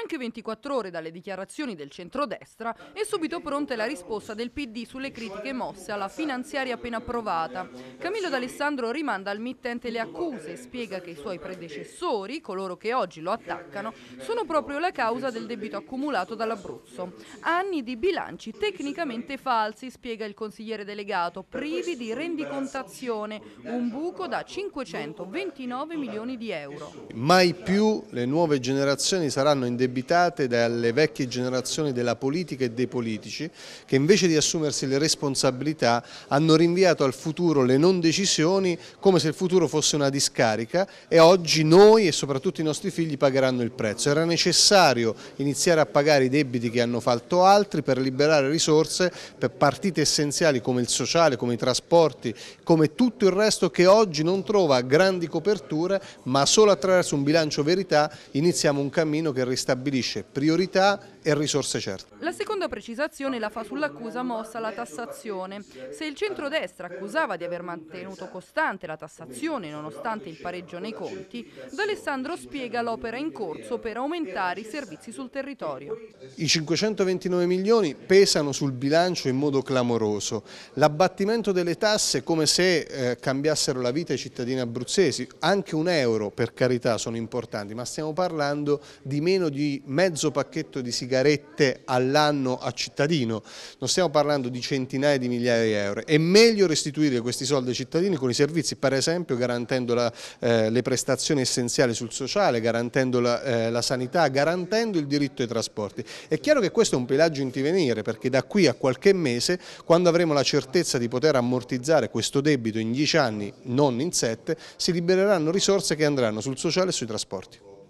Neanche 24 ore dalle dichiarazioni del centrodestra è subito pronta la risposta del PD sulle critiche mosse alla finanziaria appena approvata. Camillo D'Alessandro rimanda al mittente le accuse e spiega che i suoi predecessori, coloro che oggi lo attaccano, sono proprio la causa del debito accumulato dall'Abruzzo. Anni di bilanci tecnicamente falsi, spiega il consigliere delegato, privi di rendicontazione, un buco da 529 milioni di euro. Mai più le nuove generazioni saranno indebitate indebitate dalle vecchie generazioni della politica e dei politici che invece di assumersi le responsabilità hanno rinviato al futuro le non decisioni come se il futuro fosse una discarica e oggi noi e soprattutto i nostri figli pagheranno il prezzo. Era necessario iniziare a pagare i debiti che hanno fatto altri per liberare risorse per partite essenziali come il sociale, come i trasporti, come tutto il resto che oggi non trova grandi coperture ma solo attraverso un bilancio verità iniziamo un cammino che ristabilisce stabilisce priorità e risorse certe. La seconda precisazione la fa sull'accusa mossa alla tassazione. Se il centrodestra accusava di aver mantenuto costante la tassazione nonostante il pareggio nei conti, D'Alessandro spiega l'opera in corso per aumentare i servizi sul territorio. I 529 milioni pesano sul bilancio in modo clamoroso. L'abbattimento delle tasse come se eh, cambiassero la vita ai cittadini abruzzesi. Anche un euro per carità sono importanti, ma stiamo parlando di meno di mezzo pacchetto di sigarette sigarette all'anno a cittadino, non stiamo parlando di centinaia di migliaia di euro, è meglio restituire questi soldi ai cittadini con i servizi, per esempio garantendo la, eh, le prestazioni essenziali sul sociale, garantendo la, eh, la, sanità, garantendo il diritto ai trasporti. È chiaro che questo è un pelaggio in divenire perché da qui a qualche mese, quando avremo la certezza di poter ammortizzare questo debito in 10 anni, non in 7, si libereranno risorse che andranno sul sociale e sui trasporti.